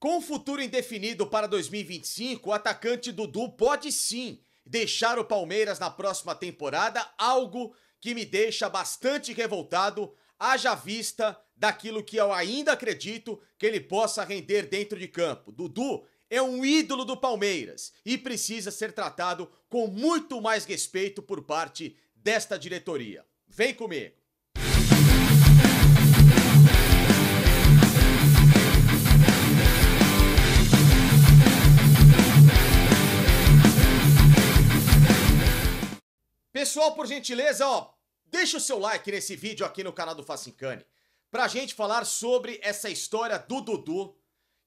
Com o futuro indefinido para 2025, o atacante Dudu pode sim deixar o Palmeiras na próxima temporada, algo que me deixa bastante revoltado, haja vista daquilo que eu ainda acredito que ele possa render dentro de campo. Dudu é um ídolo do Palmeiras e precisa ser tratado com muito mais respeito por parte desta diretoria. Vem comigo! Pessoal, por gentileza, ó, deixa o seu like nesse vídeo aqui no canal do Facincani pra gente falar sobre essa história do Dudu,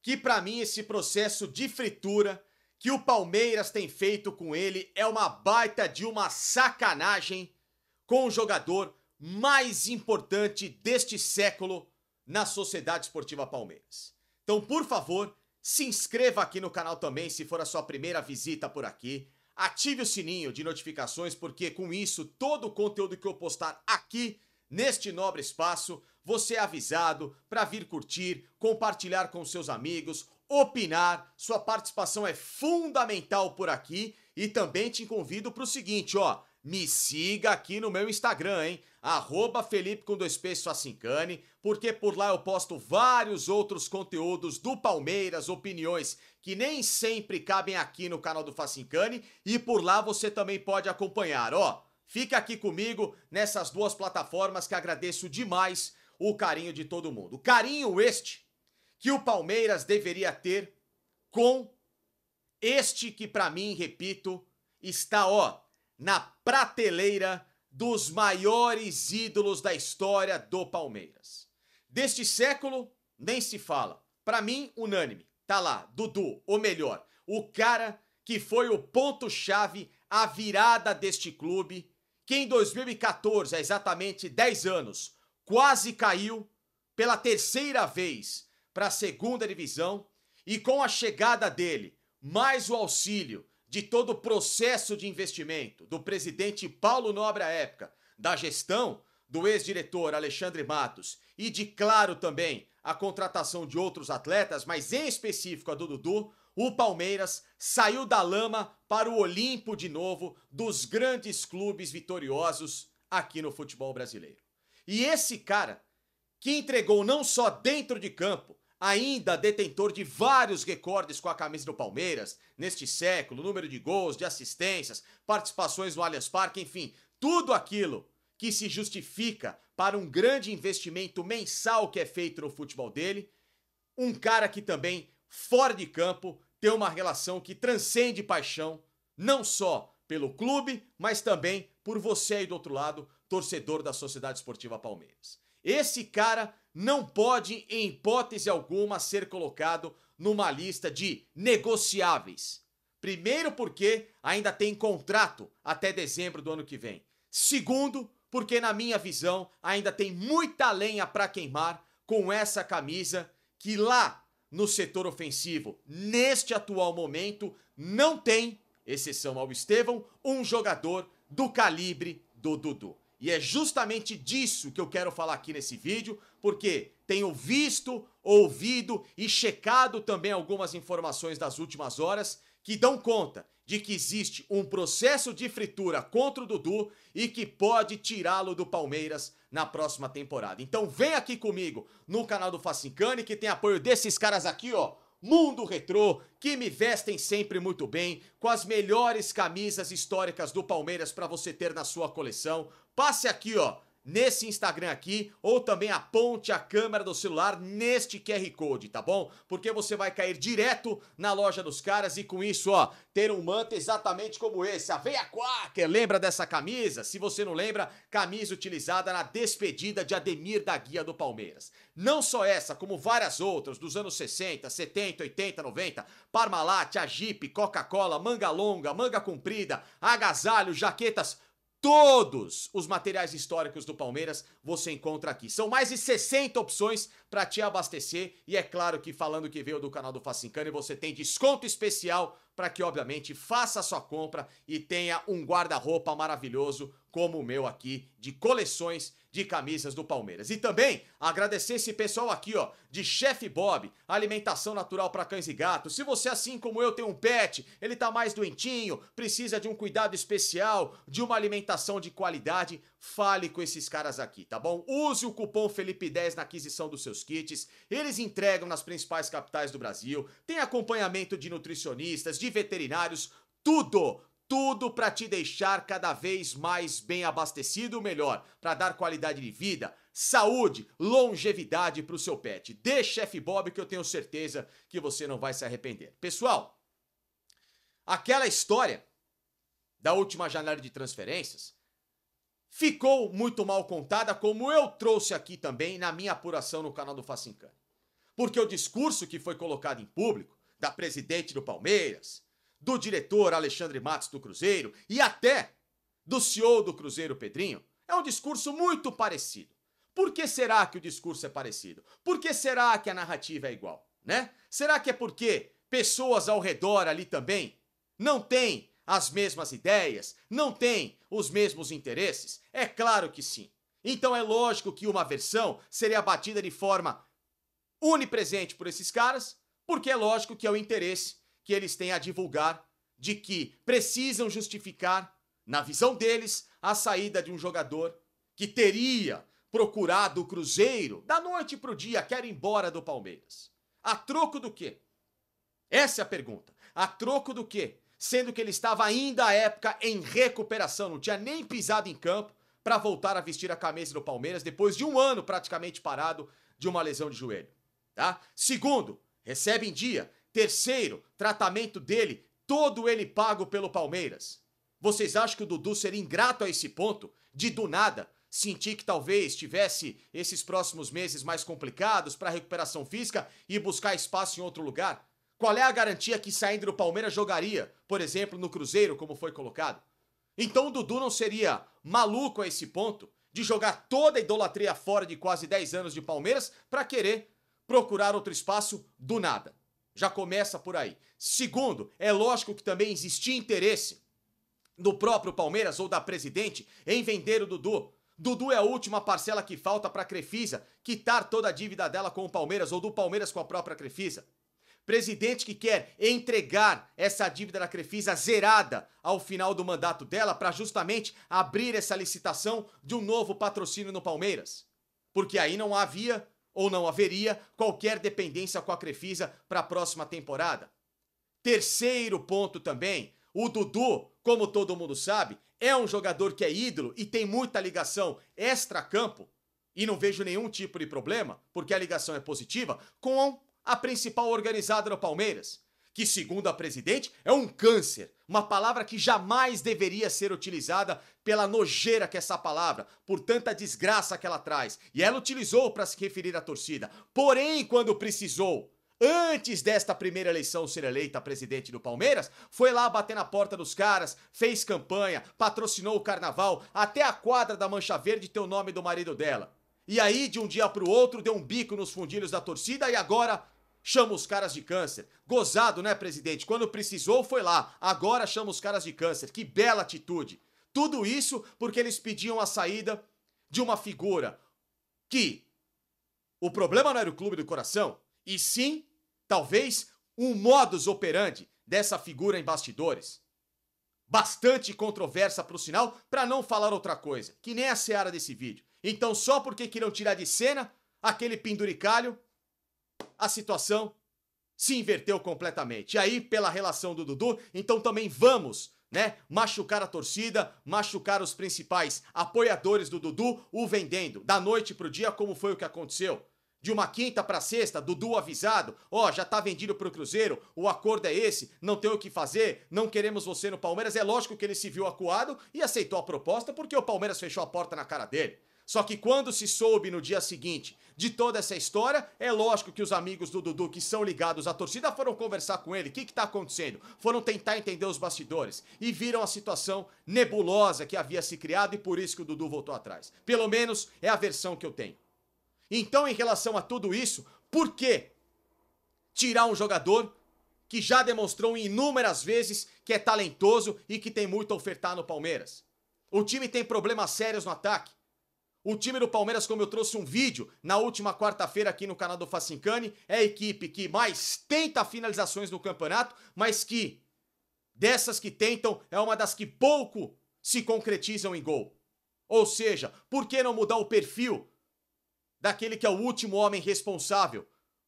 que para mim esse processo de fritura que o Palmeiras tem feito com ele é uma baita de uma sacanagem com o jogador mais importante deste século na Sociedade Esportiva Palmeiras. Então, por favor, se inscreva aqui no canal também se for a sua primeira visita por aqui. Ative o sininho de notificações, porque com isso, todo o conteúdo que eu postar aqui neste nobre espaço, você é avisado para vir curtir, compartilhar com seus amigos, opinar. Sua participação é fundamental por aqui e também te convido para o seguinte, ó. Me siga aqui no meu Instagram, hein? Arroba Felipe com dois peixes Suacincane, porque por lá eu posto vários outros conteúdos do Palmeiras, opiniões que nem sempre cabem aqui no canal do Facincane, e por lá você também pode acompanhar, ó. Fica aqui comigo nessas duas plataformas que agradeço demais o carinho de todo mundo. Carinho este que o Palmeiras deveria ter com este que para mim, repito, está ó, na prateleira dos maiores ídolos da história do Palmeiras. Deste século, nem se fala. Para mim, unânime. Tá lá, Dudu, ou melhor, o cara que foi o ponto-chave, a virada deste clube, que em 2014, há exatamente 10 anos, quase caiu pela terceira vez para a segunda divisão, e com a chegada dele, mais o auxílio de todo o processo de investimento do presidente Paulo Nobre à época, da gestão do ex-diretor Alexandre Matos e de claro também a contratação de outros atletas, mas em específico a do Dudu, o Palmeiras saiu da lama para o Olimpo de novo dos grandes clubes vitoriosos aqui no futebol brasileiro. E esse cara que entregou não só dentro de campo, ainda detentor de vários recordes com a camisa do Palmeiras neste século, número de gols, de assistências, participações no Allianz Parque, enfim, tudo aquilo que se justifica para um grande investimento mensal que é feito no futebol dele. Um cara que também, fora de campo, tem uma relação que transcende paixão, não só pelo clube, mas também por você aí do outro lado, torcedor da Sociedade Esportiva Palmeiras. Esse cara não pode, em hipótese alguma, ser colocado numa lista de negociáveis. Primeiro, porque ainda tem contrato até dezembro do ano que vem. Segundo, porque, na minha visão, ainda tem muita lenha para queimar com essa camisa que lá no setor ofensivo, neste atual momento, não tem, exceção ao Estevão, um jogador do calibre do Dudu. E é justamente disso que eu quero falar aqui nesse vídeo, porque tenho visto, ouvido e checado também algumas informações das últimas horas que dão conta de que existe um processo de fritura contra o Dudu e que pode tirá-lo do Palmeiras na próxima temporada. Então vem aqui comigo no canal do Facincani que tem apoio desses caras aqui, ó. Mundo Retrô, que me vestem sempre muito bem, com as melhores camisas históricas do Palmeiras para você ter na sua coleção. Passe aqui, ó nesse Instagram aqui ou também aponte a câmera do celular neste QR Code, tá bom? Porque você vai cair direto na loja dos caras e com isso, ó, ter um manto exatamente como esse, a Veia Quaker. Lembra dessa camisa? Se você não lembra, camisa utilizada na despedida de Ademir da Guia do Palmeiras. Não só essa, como várias outras dos anos 60, 70, 80, 90, Parmalat, agip, Coca-Cola, manga longa, manga comprida, agasalho, jaquetas Todos os materiais históricos do Palmeiras você encontra aqui. São mais de 60 opções para te abastecer e é claro que falando que veio do canal do Facincani você tem desconto especial para que obviamente faça a sua compra e tenha um guarda-roupa maravilhoso como o meu aqui de coleções de camisas do Palmeiras. E também agradecer esse pessoal aqui, ó, de Chef Bob, alimentação natural para cães e gatos. Se você assim como eu tem um pet, ele tá mais doentinho, precisa de um cuidado especial, de uma alimentação de qualidade, fale com esses caras aqui, tá bom? Use o cupom Felipe10 na aquisição dos seus kits. Eles entregam nas principais capitais do Brasil. Tem acompanhamento de nutricionistas, de veterinários, tudo tudo para te deixar cada vez mais bem abastecido, melhor, para dar qualidade de vida, saúde, longevidade para o seu pet. Deixa chefe Bob que eu tenho certeza que você não vai se arrepender. Pessoal, aquela história da última janela de transferências ficou muito mal contada, como eu trouxe aqui também na minha apuração no canal do Facincan, Porque o discurso que foi colocado em público da presidente do Palmeiras, do diretor Alexandre Matos do Cruzeiro e até do CEO do Cruzeiro Pedrinho é um discurso muito parecido. Por que será que o discurso é parecido? Por que será que a narrativa é igual, né? Será que é porque pessoas ao redor ali também não têm as mesmas ideias, não têm os mesmos interesses? É claro que sim. Então é lógico que uma versão seria batida de forma unipresente por esses caras, porque é lógico que é o interesse que eles têm a divulgar de que precisam justificar, na visão deles, a saída de um jogador que teria procurado o Cruzeiro da noite para o dia, quer ir embora do Palmeiras. A troco do quê? Essa é a pergunta. A troco do quê? Sendo que ele estava ainda à época em recuperação, não tinha nem pisado em campo para voltar a vestir a camisa do Palmeiras depois de um ano praticamente parado de uma lesão de joelho. Tá? Segundo, recebe em dia Terceiro, tratamento dele, todo ele pago pelo Palmeiras. Vocês acham que o Dudu seria ingrato a esse ponto? De do nada sentir que talvez tivesse esses próximos meses mais complicados para recuperação física e buscar espaço em outro lugar? Qual é a garantia que saindo do Palmeiras jogaria, por exemplo, no Cruzeiro, como foi colocado? Então o Dudu não seria maluco a esse ponto de jogar toda a idolatria fora de quase 10 anos de Palmeiras para querer procurar outro espaço do nada. Já começa por aí. Segundo, é lógico que também existia interesse do próprio Palmeiras ou da presidente em vender o Dudu. Dudu é a última parcela que falta para a Crefisa quitar toda a dívida dela com o Palmeiras ou do Palmeiras com a própria Crefisa. Presidente que quer entregar essa dívida da Crefisa zerada ao final do mandato dela para justamente abrir essa licitação de um novo patrocínio no Palmeiras. Porque aí não havia ou não haveria qualquer dependência com a Crefisa para a próxima temporada. Terceiro ponto também, o Dudu, como todo mundo sabe, é um jogador que é ídolo e tem muita ligação extra-campo, e não vejo nenhum tipo de problema, porque a ligação é positiva, com a principal organizada no Palmeiras que, segundo a presidente, é um câncer. Uma palavra que jamais deveria ser utilizada pela nojeira que essa palavra, por tanta desgraça que ela traz. E ela utilizou para se referir à torcida. Porém, quando precisou, antes desta primeira eleição ser eleita presidente do Palmeiras, foi lá bater na porta dos caras, fez campanha, patrocinou o carnaval, até a quadra da Mancha Verde ter o nome do marido dela. E aí, de um dia para o outro, deu um bico nos fundilhos da torcida e agora chama os caras de câncer. Gozado, né, presidente? Quando precisou, foi lá. Agora chama os caras de câncer. Que bela atitude. Tudo isso porque eles pediam a saída de uma figura que o problema não era o clube do coração, e sim, talvez, um modus operandi dessa figura em bastidores. Bastante controversa pro sinal, para não falar outra coisa, que nem a seara desse vídeo. Então, só porque queriam tirar de cena aquele penduricalho a situação se inverteu completamente. E aí, pela relação do Dudu, então também vamos né? Machucar a torcida, machucar os principais apoiadores do Dudu, o vendendo da noite pro dia, como foi o que aconteceu. De uma quinta para sexta, Dudu avisado, ó, oh, já tá vendido pro Cruzeiro, o acordo é esse, não tem o que fazer, não queremos você no Palmeiras. É lógico que ele se viu acuado e aceitou a proposta porque o Palmeiras fechou a porta na cara dele. Só que quando se soube no dia seguinte de toda essa história, é lógico que os amigos do Dudu que são ligados à torcida foram conversar com ele, o que está acontecendo? Foram tentar entender os bastidores e viram a situação nebulosa que havia se criado e por isso que o Dudu voltou atrás. Pelo menos é a versão que eu tenho. Então, em relação a tudo isso, por que tirar um jogador que já demonstrou inúmeras vezes que é talentoso e que tem muito a ofertar no Palmeiras? O time tem problemas sérios no ataque. O time do Palmeiras, como eu trouxe um vídeo na última quarta-feira aqui no canal do Facincani, é a equipe que mais tenta finalizações no campeonato, mas que dessas que tentam é uma das que pouco se concretizam em gol. Ou seja, por que não mudar o perfil daquele que é o último homem responsável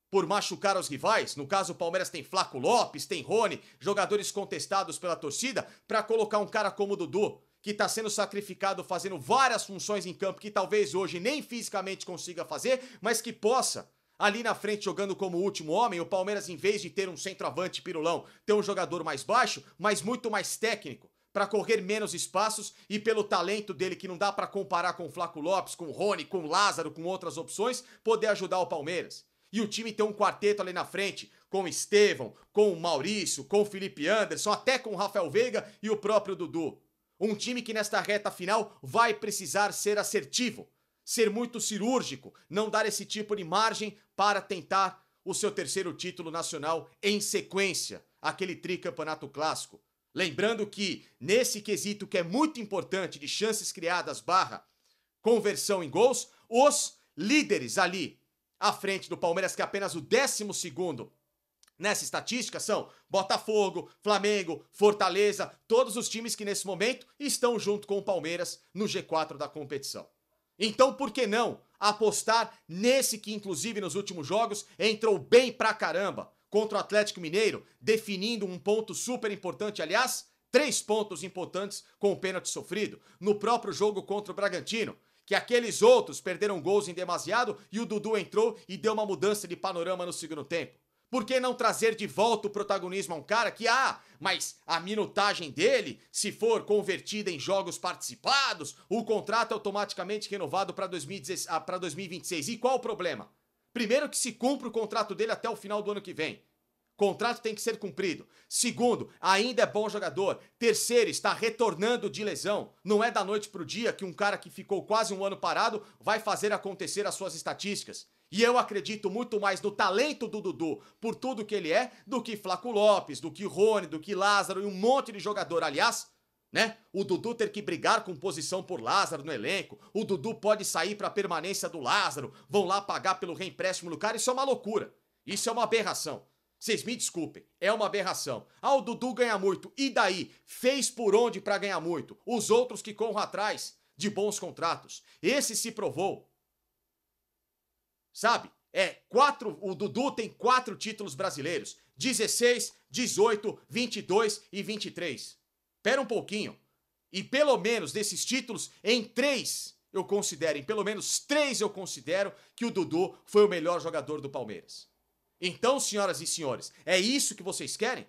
por machucar os rivais? No caso, o Palmeiras tem Flaco Lopes, tem Rony, jogadores contestados pela torcida, para colocar um cara como o Dudu que está sendo sacrificado fazendo várias funções em campo que talvez hoje nem fisicamente consiga fazer, mas que possa ali na frente jogando como último homem, o Palmeiras, em vez de ter um centroavante pirulão, ter um jogador mais baixo, mas muito mais técnico, para correr menos espaços e pelo talento dele, que não dá para comparar com o Flaco Lopes, com o Rony, com o Lázaro, com outras opções, poder ajudar o Palmeiras. E o time tem um quarteto ali na frente, com o Estevão, com o Maurício, com o Felipe Anderson, até com o Rafael Veiga e o próprio Dudu. Um time que nesta reta final vai precisar ser assertivo, ser muito cirúrgico, não dar esse tipo de margem para tentar o seu terceiro título nacional em sequência, aquele tricampeonato clássico. Lembrando que nesse quesito que é muito importante de chances criadas barra conversão em gols, os líderes ali à frente do Palmeiras, que é apenas o décimo segundo Nessa estatística são Botafogo, Flamengo, Fortaleza, todos os times que nesse momento estão junto com o Palmeiras no G4 da competição. Então, por que não apostar nesse que, inclusive, nos últimos jogos entrou bem pra caramba contra o Atlético Mineiro, definindo um ponto super importante, aliás, três pontos importantes com o pênalti sofrido no próprio jogo contra o Bragantino, que aqueles outros perderam gols em demasiado e o Dudu entrou e deu uma mudança de panorama no segundo tempo. Por que não trazer de volta o protagonismo a um cara que, ah, mas a minutagem dele, se for convertida em jogos participados, o contrato é automaticamente renovado para 2026. Ah, e qual o problema? Primeiro, que se cumpra o contrato dele até o final do ano que vem. Contrato tem que ser cumprido. Segundo, ainda é bom jogador. Terceiro, está retornando de lesão. Não é da noite para o dia que um cara que ficou quase um ano parado vai fazer acontecer as suas estatísticas. E eu acredito muito mais no talento do Dudu por tudo que ele é do que Flaco Lopes, do que Rony, do que Lázaro e um monte de jogador. Aliás, né? O Dudu ter que brigar com posição por Lázaro no elenco. O Dudu pode sair para permanência do Lázaro. Vão lá pagar pelo reempréstimo do cara. Isso é uma loucura. Isso é uma aberração. Vocês me desculpem, é uma aberração. Ah, o Dudu ganha muito. E daí? Fez por onde para ganhar muito? Os outros que corram atrás de bons contratos. Esse se provou sabe? É, quatro, o Dudu tem quatro títulos brasileiros: 16, 18, 22 e 23. Pera um pouquinho. E pelo menos desses títulos, em três eu considero, em pelo menos três eu considero que o Dudu foi o melhor jogador do Palmeiras. Então, senhoras e senhores, é isso que vocês querem?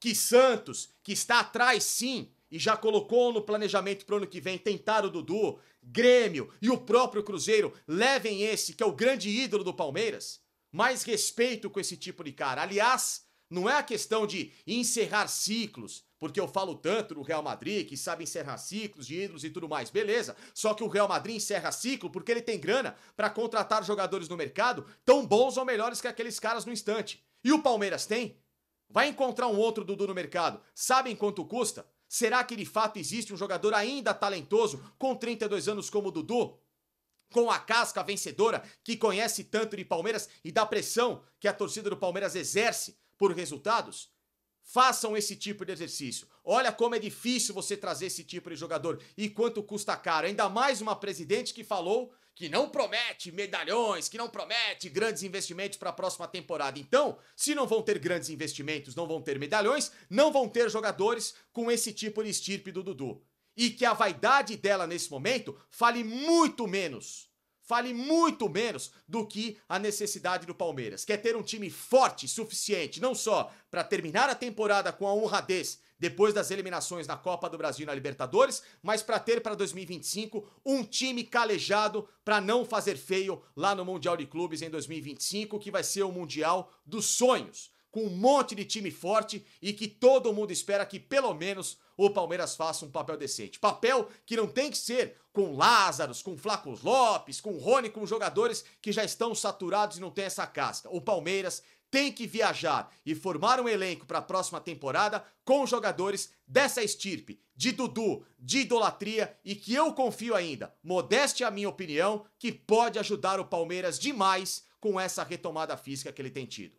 Que Santos, que está atrás sim e já colocou no planejamento para o ano que vem tentar o Dudu, Grêmio e o próprio Cruzeiro levem esse, que é o grande ídolo do Palmeiras, mais respeito com esse tipo de cara. Aliás, não é a questão de encerrar ciclos, porque eu falo tanto do Real Madrid, que sabe encerrar ciclos de ídolos e tudo mais, beleza. Só que o Real Madrid encerra ciclo porque ele tem grana para contratar jogadores no mercado tão bons ou melhores que aqueles caras no instante. E o Palmeiras tem? Vai encontrar um outro Dudu no mercado. Sabem quanto custa? Será que de fato existe um jogador ainda talentoso com 32 anos como o Dudu? Com a casca vencedora que conhece tanto de Palmeiras e da pressão que a torcida do Palmeiras exerce por resultados? Façam esse tipo de exercício. Olha como é difícil você trazer esse tipo de jogador e quanto custa caro. Ainda mais uma presidente que falou que não promete medalhões, que não promete grandes investimentos para a próxima temporada. Então, se não vão ter grandes investimentos, não vão ter medalhões, não vão ter jogadores com esse tipo de estirpe do Dudu. E que a vaidade dela nesse momento fale muito menos. Fale muito menos do que a necessidade do Palmeiras. Quer ter um time forte, suficiente, não só para terminar a temporada com a honradez depois das eliminações na Copa do Brasil e na Libertadores, mas para ter para 2025 um time calejado para não fazer feio lá no Mundial de Clubes em 2025, que vai ser o Mundial dos Sonhos com um monte de time forte e que todo mundo espera que pelo menos o Palmeiras faça um papel decente. Papel que não tem que ser com Lázaros, com Flacos Lopes, com Rony, com jogadores que já estão saturados e não tem essa casca. O Palmeiras tem que viajar e formar um elenco para a próxima temporada com jogadores dessa estirpe, de Dudu, de idolatria e que eu confio ainda, modéstia a minha opinião, que pode ajudar o Palmeiras demais com essa retomada física que ele tem tido.